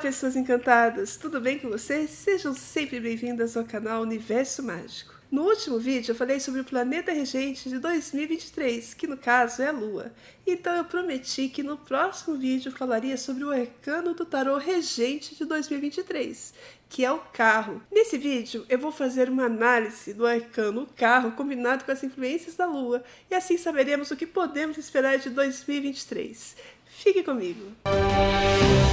pessoas encantadas! Tudo bem com vocês? Sejam sempre bem-vindas ao canal Universo Mágico. No último vídeo eu falei sobre o planeta regente de 2023, que no caso é a Lua. Então eu prometi que no próximo vídeo falaria sobre o arcano do tarô regente de 2023, que é o carro. Nesse vídeo eu vou fazer uma análise do arcano carro combinado com as influências da Lua, e assim saberemos o que podemos esperar de 2023. Fique comigo! Música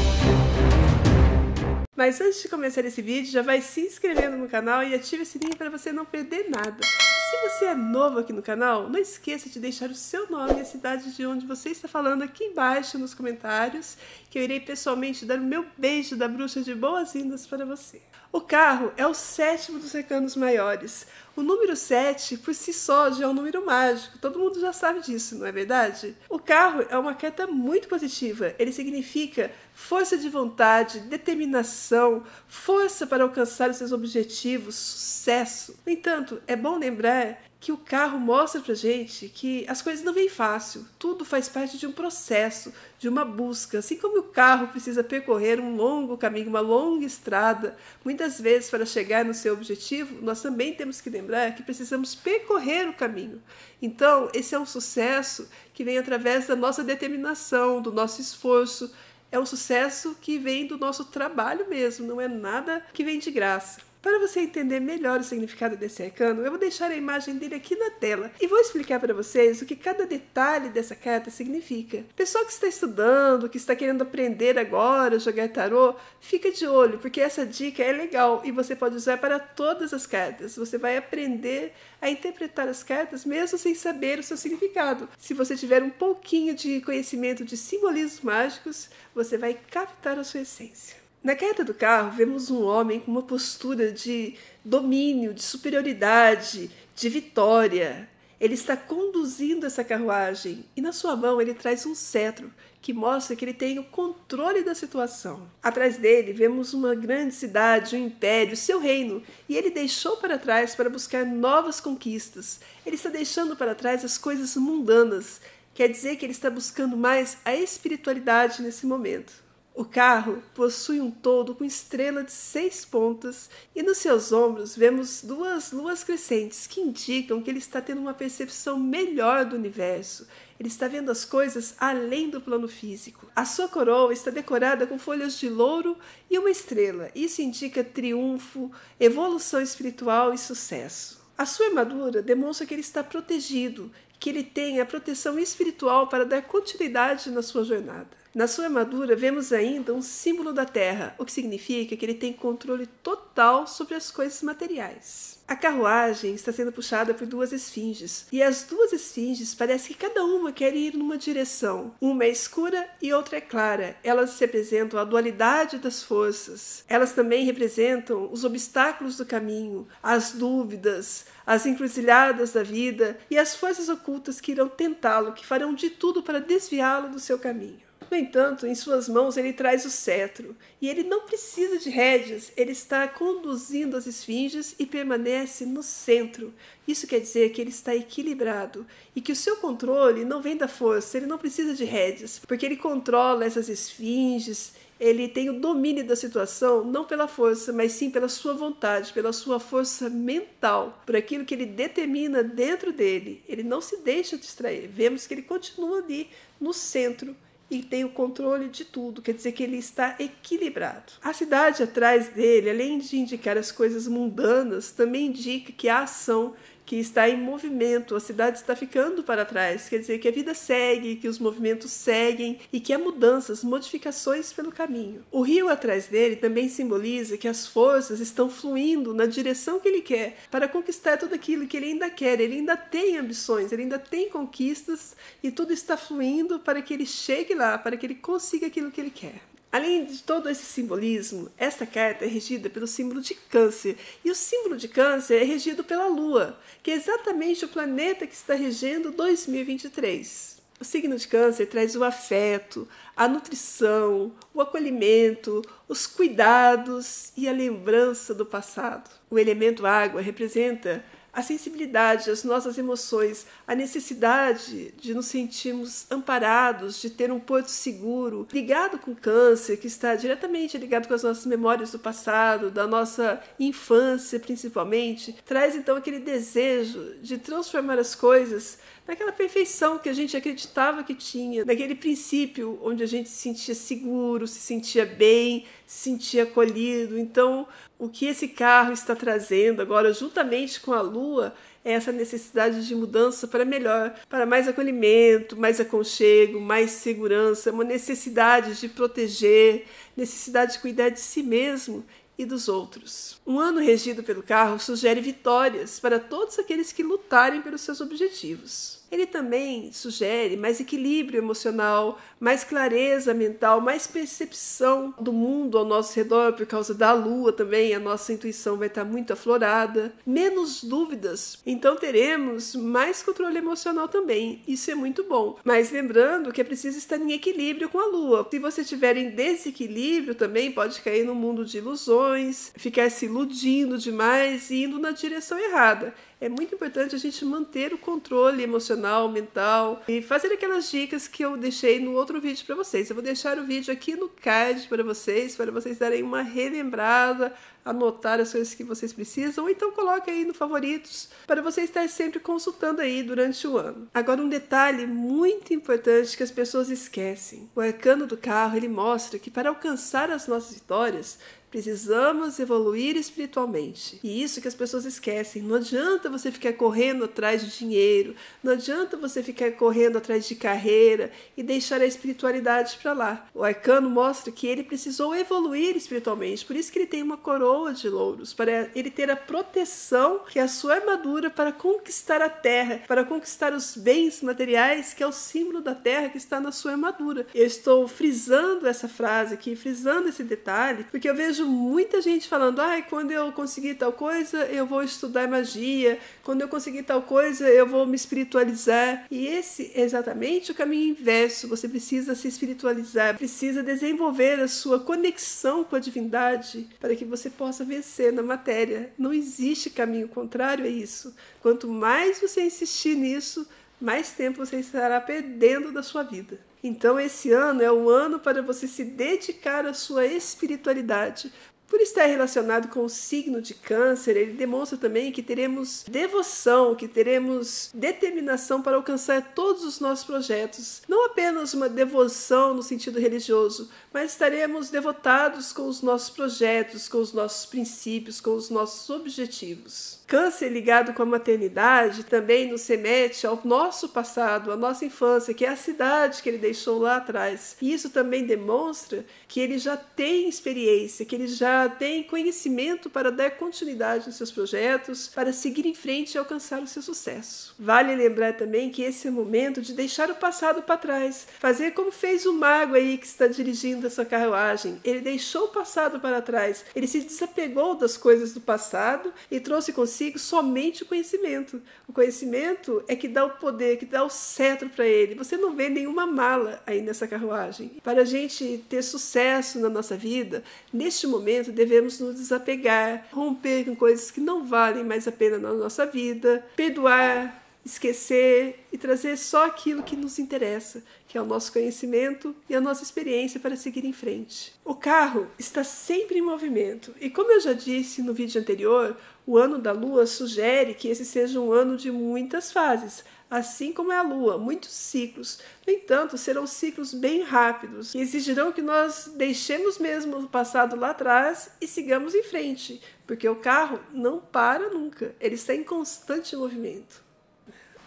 mas antes de começar esse vídeo, já vai se inscrevendo no canal e ative o sininho para você não perder nada. Se você é novo aqui no canal, não esqueça de deixar o seu nome e a cidade de onde você está falando aqui embaixo nos comentários, que eu irei pessoalmente dar o meu beijo da bruxa de boas-vindas para você. O carro é o sétimo dos recanos maiores. O número 7, por si só, já é um número mágico, todo mundo já sabe disso, não é verdade? O carro é uma carta muito positiva, ele significa força de vontade, determinação, força para alcançar os seus objetivos, sucesso. No entanto, é bom lembrar que o carro mostra pra gente que as coisas não vêm fácil, tudo faz parte de um processo, de uma busca, assim como o carro precisa percorrer um longo caminho, uma longa estrada, muitas vezes para chegar no seu objetivo, nós também temos que lembrar que precisamos percorrer o caminho. Então, esse é um sucesso que vem através da nossa determinação, do nosso esforço, é um sucesso que vem do nosso trabalho mesmo, não é nada que vem de graça. Para você entender melhor o significado desse arcano, eu vou deixar a imagem dele aqui na tela e vou explicar para vocês o que cada detalhe dessa carta significa. Pessoal que está estudando, que está querendo aprender agora, jogar tarô, fica de olho, porque essa dica é legal e você pode usar para todas as cartas. Você vai aprender a interpretar as cartas mesmo sem saber o seu significado. Se você tiver um pouquinho de conhecimento de simbolismos mágicos, você vai captar a sua essência. Na queda do carro, vemos um homem com uma postura de domínio, de superioridade, de vitória. Ele está conduzindo essa carruagem e na sua mão ele traz um cetro que mostra que ele tem o controle da situação. Atrás dele vemos uma grande cidade, um império, seu reino, e ele deixou para trás para buscar novas conquistas. Ele está deixando para trás as coisas mundanas, quer dizer que ele está buscando mais a espiritualidade nesse momento. O carro possui um todo com estrela de seis pontas e nos seus ombros vemos duas luas crescentes que indicam que ele está tendo uma percepção melhor do universo. Ele está vendo as coisas além do plano físico. A sua coroa está decorada com folhas de louro e uma estrela. Isso indica triunfo, evolução espiritual e sucesso. A sua armadura demonstra que ele está protegido, que ele tem a proteção espiritual para dar continuidade na sua jornada. Na sua armadura, vemos ainda um símbolo da terra, o que significa que ele tem controle total sobre as coisas materiais. A carruagem está sendo puxada por duas esfinges, e as duas esfinges parece que cada uma quer ir numa direção. Uma é escura e outra é clara. Elas representam a dualidade das forças. Elas também representam os obstáculos do caminho, as dúvidas, as encruzilhadas da vida e as forças ocultas que irão tentá-lo, que farão de tudo para desviá-lo do seu caminho. No entanto, em suas mãos ele traz o cetro, e ele não precisa de rédeas, ele está conduzindo as esfinges e permanece no centro. Isso quer dizer que ele está equilibrado e que o seu controle não vem da força, ele não precisa de rédeas, porque ele controla essas esfinges, ele tem o domínio da situação não pela força, mas sim pela sua vontade, pela sua força mental, por aquilo que ele determina dentro dele. Ele não se deixa distrair. Vemos que ele continua ali no centro e tem o controle de tudo, quer dizer que ele está equilibrado. A cidade atrás dele, além de indicar as coisas mundanas, também indica que a ação que está em movimento, a cidade está ficando para trás, quer dizer que a vida segue, que os movimentos seguem e que há mudanças, modificações pelo caminho. O rio atrás dele também simboliza que as forças estão fluindo na direção que ele quer para conquistar tudo aquilo que ele ainda quer, ele ainda tem ambições, ele ainda tem conquistas e tudo está fluindo para que ele chegue lá, para que ele consiga aquilo que ele quer. Além de todo esse simbolismo, esta carta é regida pelo símbolo de Câncer, e o símbolo de Câncer é regido pela Lua, que é exatamente o planeta que está regendo 2023. O signo de Câncer traz o afeto, a nutrição, o acolhimento, os cuidados e a lembrança do passado. O elemento água representa a sensibilidade, as nossas emoções, a necessidade de nos sentirmos amparados, de ter um porto seguro, ligado com o câncer, que está diretamente ligado com as nossas memórias do passado, da nossa infância principalmente, traz então aquele desejo de transformar as coisas naquela perfeição que a gente acreditava que tinha, naquele princípio onde a gente se sentia seguro, se sentia bem, sentir acolhido. Então, o que esse carro está trazendo agora, juntamente com a lua, é essa necessidade de mudança para melhor, para mais acolhimento, mais aconchego, mais segurança, uma necessidade de proteger, necessidade de cuidar de si mesmo e dos outros. Um ano regido pelo carro sugere vitórias para todos aqueles que lutarem pelos seus objetivos. Ele também sugere mais equilíbrio emocional, mais clareza mental, mais percepção do mundo ao nosso redor por causa da lua também, a nossa intuição vai estar muito aflorada, menos dúvidas. Então teremos mais controle emocional também. Isso é muito bom. Mas lembrando que é preciso estar em equilíbrio com a lua. Se você estiver em desequilíbrio também, pode cair no mundo de ilusões, ficar se iludindo demais e indo na direção errada é muito importante a gente manter o controle emocional, mental e fazer aquelas dicas que eu deixei no outro vídeo para vocês. Eu vou deixar o vídeo aqui no card para vocês, para vocês darem uma relembrada anotar as coisas que vocês precisam, ou então coloque aí no favoritos para você estar sempre consultando aí durante o ano. Agora um detalhe muito importante que as pessoas esquecem. O arcano do carro, ele mostra que para alcançar as nossas vitórias, Precisamos evoluir espiritualmente. E isso que as pessoas esquecem. Não adianta você ficar correndo atrás de dinheiro, não adianta você ficar correndo atrás de carreira e deixar a espiritualidade para lá. O arcano mostra que ele precisou evoluir espiritualmente, por isso que ele tem uma coroa coroa de louros, para ele ter a proteção que é a sua armadura para conquistar a terra, para conquistar os bens materiais, que é o símbolo da terra que está na sua armadura. Eu estou frisando essa frase aqui, frisando esse detalhe, porque eu vejo muita gente falando: ai, ah, quando eu conseguir tal coisa, eu vou estudar magia, quando eu conseguir tal coisa, eu vou me espiritualizar. E esse é exatamente o caminho inverso. Você precisa se espiritualizar, precisa desenvolver a sua conexão com a divindade para que você possa possa vencer na matéria. Não existe caminho contrário a isso. Quanto mais você insistir nisso, mais tempo você estará perdendo da sua vida. Então, esse ano é o ano para você se dedicar à sua espiritualidade, por estar relacionado com o signo de Câncer, ele demonstra também que teremos devoção, que teremos determinação para alcançar todos os nossos projetos. Não apenas uma devoção no sentido religioso, mas estaremos devotados com os nossos projetos, com os nossos princípios, com os nossos objetivos câncer ligado com a maternidade também nos remete ao nosso passado, à nossa infância, que é a cidade que ele deixou lá atrás. E isso também demonstra que ele já tem experiência, que ele já tem conhecimento para dar continuidade nos seus projetos, para seguir em frente e alcançar o seu sucesso. Vale lembrar também que esse é o momento de deixar o passado para trás, fazer como fez o mago aí que está dirigindo essa carruagem. Ele deixou o passado para trás, ele se desapegou das coisas do passado e trouxe consigo consigo somente o conhecimento. O conhecimento é que dá o poder, que dá o cetro para ele. Você não vê nenhuma mala aí nessa carruagem. Para a gente ter sucesso na nossa vida, neste momento devemos nos desapegar, romper com coisas que não valem mais a pena na nossa vida, perdoar, esquecer e trazer só aquilo que nos interessa, que é o nosso conhecimento e a nossa experiência para seguir em frente. O carro está sempre em movimento e, como eu já disse no vídeo anterior, o ano da lua sugere que esse seja um ano de muitas fases, assim como é a lua, muitos ciclos. No entanto, serão ciclos bem rápidos e exigirão que nós deixemos mesmo o passado lá atrás e sigamos em frente, porque o carro não para nunca, ele está em constante movimento.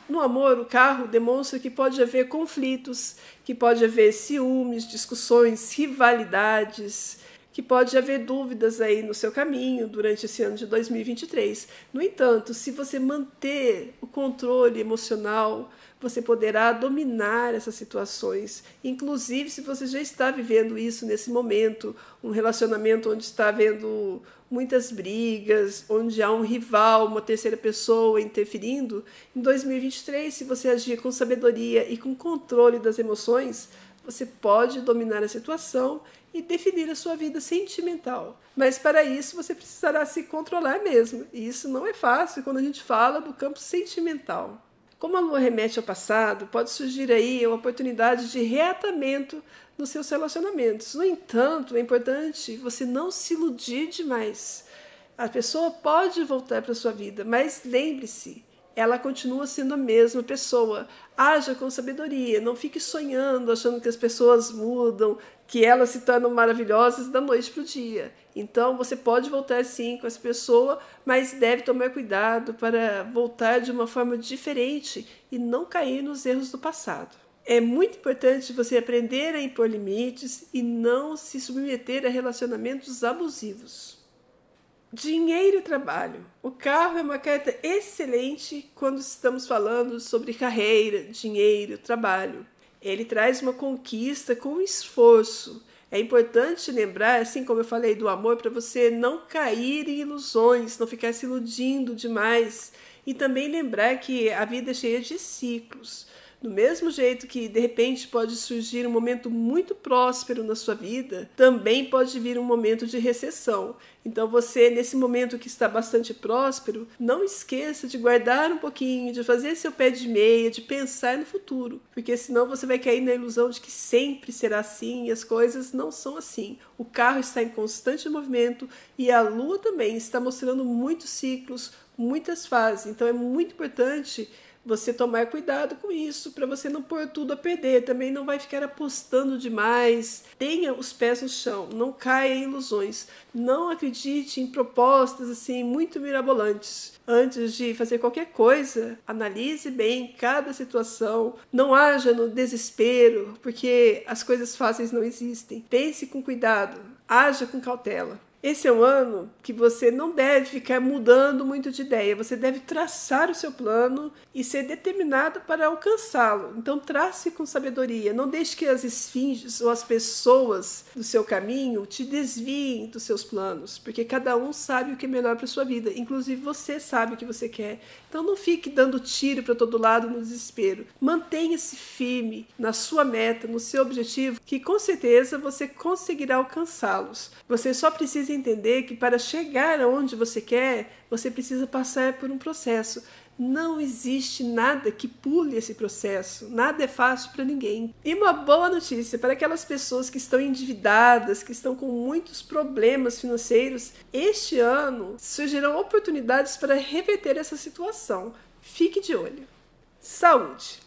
No amor, o carro demonstra que pode haver conflitos, que pode haver ciúmes, discussões, rivalidades que pode haver dúvidas aí no seu caminho durante esse ano de 2023. No entanto, se você manter o controle emocional, você poderá dominar essas situações. Inclusive, se você já está vivendo isso nesse momento, um relacionamento onde está havendo muitas brigas, onde há um rival, uma terceira pessoa interferindo, em 2023, se você agir com sabedoria e com controle das emoções, você pode dominar a situação e definir a sua vida sentimental. Mas para isso você precisará se controlar mesmo, e isso não é fácil quando a gente fala do campo sentimental. Como a lua remete ao passado, pode surgir aí uma oportunidade de reatamento nos seus relacionamentos. No entanto, é importante você não se iludir demais. A pessoa pode voltar para sua vida, mas lembre-se, ela continua sendo a mesma pessoa. Haja com sabedoria, não fique sonhando, achando que as pessoas mudam, que elas se tornam maravilhosas da noite para o dia. Então, você pode voltar sim com essa pessoa, mas deve tomar cuidado para voltar de uma forma diferente e não cair nos erros do passado. É muito importante você aprender a impor limites e não se submeter a relacionamentos abusivos. Dinheiro e trabalho. O carro é uma carta excelente quando estamos falando sobre carreira, dinheiro, trabalho. Ele traz uma conquista com esforço. É importante lembrar, assim como eu falei do amor, para você não cair em ilusões, não ficar se iludindo demais. E também lembrar que a vida é cheia de ciclos. Do mesmo jeito que de repente pode surgir um momento muito próspero na sua vida, também pode vir um momento de recessão. Então você nesse momento que está bastante próspero, não esqueça de guardar um pouquinho, de fazer seu pé de meia, de pensar no futuro, porque senão você vai cair na ilusão de que sempre será assim e as coisas não são assim. O carro está em constante movimento e a lua também está mostrando muitos ciclos, muitas fases. Então é muito importante você tomar cuidado com isso, para você não pôr tudo a perder. Também não vai ficar apostando demais. Tenha os pés no chão, não caia em ilusões. Não acredite em propostas assim muito mirabolantes. Antes de fazer qualquer coisa, analise bem cada situação. Não haja no desespero, porque as coisas fáceis não existem. Pense com cuidado, haja com cautela. Esse é um ano que você não deve ficar mudando muito de ideia, você deve traçar o seu plano e ser determinado para alcançá-lo. Então, trace com sabedoria, não deixe que as esfinges ou as pessoas do seu caminho te desviem dos seus planos, porque cada um sabe o que é melhor para a sua vida, inclusive você sabe o que você quer então não fique dando tiro para todo lado no desespero. Mantenha-se firme na sua meta, no seu objetivo, que com certeza você conseguirá alcançá-los. Você só precisa entender que para chegar aonde você quer, você precisa passar por um processo não existe nada que pule esse processo, nada é fácil para ninguém. E uma boa notícia para aquelas pessoas que estão endividadas, que estão com muitos problemas financeiros, este ano surgirão oportunidades para reverter essa situação. Fique de olho. Saúde.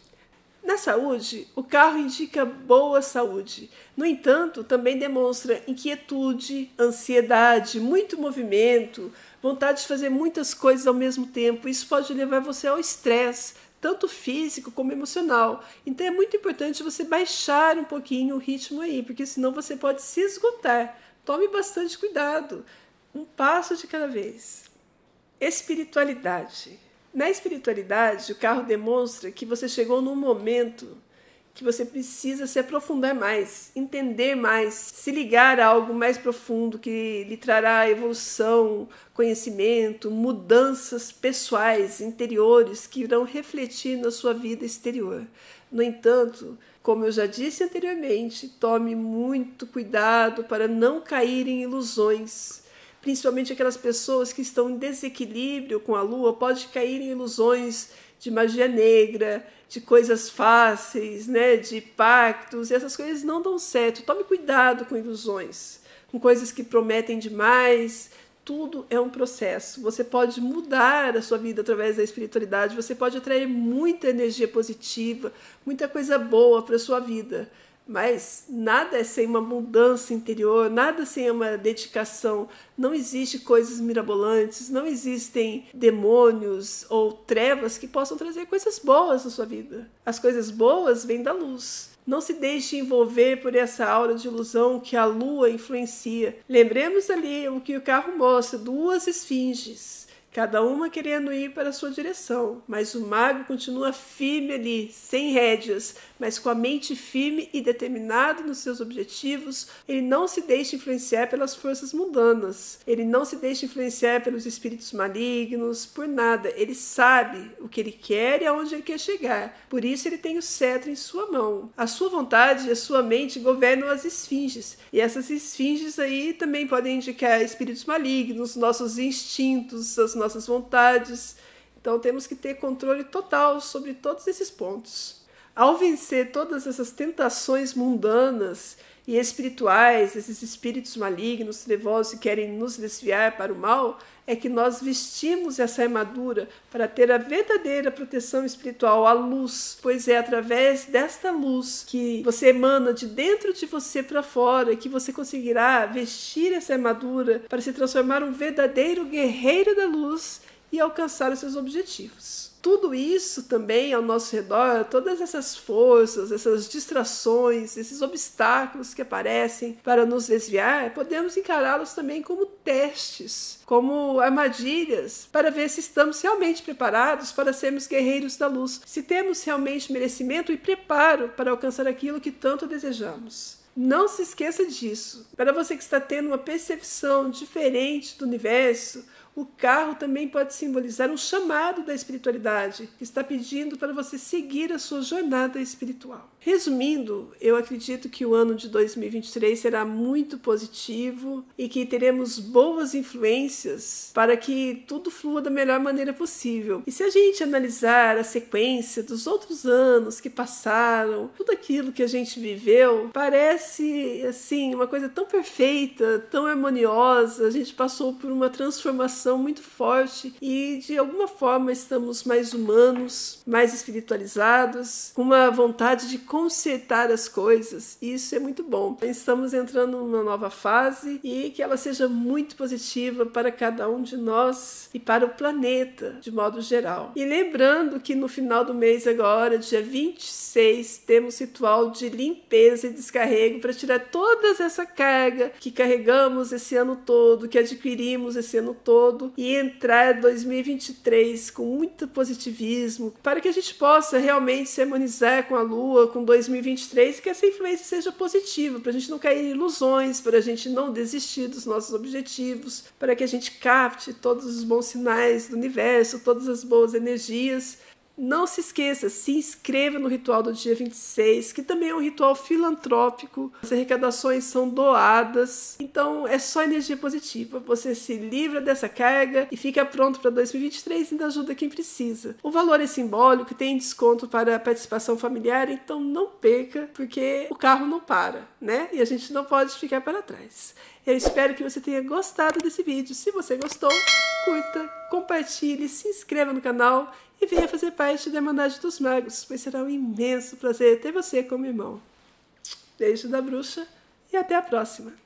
Na saúde, o carro indica boa saúde. No entanto, também demonstra inquietude, ansiedade, muito movimento, vontade de fazer muitas coisas ao mesmo tempo. Isso pode levar você ao estresse, tanto físico como emocional. Então é muito importante você baixar um pouquinho o ritmo aí, porque senão você pode se esgotar. Tome bastante cuidado, um passo de cada vez. Espiritualidade. Na espiritualidade, o carro demonstra que você chegou num momento que você precisa se aprofundar mais, entender mais, se ligar a algo mais profundo que lhe trará evolução, conhecimento, mudanças pessoais, interiores que irão refletir na sua vida exterior. No entanto, como eu já disse anteriormente, tome muito cuidado para não cair em ilusões. Principalmente aquelas pessoas que estão em desequilíbrio com a lua, pode cair em ilusões de magia negra, de coisas fáceis, né, de pactos, e essas coisas não dão certo. Tome cuidado com ilusões, com coisas que prometem demais. Tudo é um processo. Você pode mudar a sua vida através da espiritualidade, você pode atrair muita energia positiva, muita coisa boa para a sua vida. Mas nada é sem uma mudança interior, nada sem uma dedicação. Não existe coisas mirabolantes, não existem demônios ou trevas que possam trazer coisas boas na sua vida. As coisas boas vêm da luz. Não se deixe envolver por essa aura de ilusão que a lua influencia. Lembremos ali o que o carro mostra: duas esfinges cada uma querendo ir para a sua direção, mas o mago continua firme ali, sem rédeas, mas com a mente firme e determinado nos seus objetivos. Ele não se deixa influenciar pelas forças mundanas, ele não se deixa influenciar pelos espíritos malignos, por nada. Ele sabe o que ele quer e aonde ele quer chegar. Por isso ele tem o cetro em sua mão. A sua vontade e a sua mente governam as esfinges, e essas esfinges aí também podem indicar espíritos malignos, nossos instintos, as nossas nossas vontades. Então temos que ter controle total sobre todos esses pontos. Ao vencer todas essas tentações mundanas e espirituais, esses espíritos malignos, trevosos que querem nos desviar para o mal, é que nós vestimos essa armadura para ter a verdadeira proteção espiritual, a luz, pois é através desta luz que você emana de dentro de você para fora que você conseguirá vestir essa armadura para se transformar um verdadeiro guerreiro da luz e alcançar os seus objetivos tudo isso também ao nosso redor, todas essas forças, essas distrações, esses obstáculos que aparecem para nos desviar, podemos encará-los também como testes, como armadilhas, para ver se estamos realmente preparados para sermos guerreiros da luz, se temos realmente merecimento e preparo para alcançar aquilo que tanto desejamos. Não se esqueça disso. Para você que está tendo uma percepção diferente do universo, o carro também pode simbolizar um chamado da espiritualidade, que está pedindo para você seguir a sua jornada espiritual. Resumindo, eu acredito que o ano de 2023 será muito positivo e que teremos boas influências para que tudo flua da melhor maneira possível. E se a gente analisar a sequência dos outros anos que passaram, tudo aquilo que a gente viveu, parece assim uma coisa tão perfeita, tão harmoniosa. A gente passou por uma transformação muito forte e de alguma forma estamos mais humanos, mais espiritualizados, com uma vontade de consertar as coisas. E isso é muito bom. Estamos entrando numa nova fase e que ela seja muito positiva para cada um de nós e para o planeta de modo geral. E lembrando que no final do mês agora, dia 26, temos ritual de limpeza e descarrego para tirar toda essa carga que carregamos esse ano todo, que adquirimos esse ano todo todo e entrar 2023 com muito positivismo, para que a gente possa realmente se harmonizar com a lua, com 2023 e que essa influência seja positiva, para a gente não cair em ilusões, para a gente não desistir dos nossos objetivos, para que a gente capte todos os bons sinais do universo, todas as boas energias não se esqueça, se inscreva no ritual do dia 26, que também é um ritual filantrópico. As arrecadações são doadas, então é só energia positiva. Você se livra dessa carga e fica pronto para 2023 e ainda ajuda quem precisa. O valor é simbólico, tem desconto para a participação familiar, então não perca, porque o carro não para, né? E a gente não pode ficar para trás. Eu espero que você tenha gostado desse vídeo. Se você gostou, curta, compartilhe, se inscreva no canal e venha fazer parte da Irmandade dos Magos, pois será um imenso prazer ter você como irmão. Beijo da bruxa e até a próxima!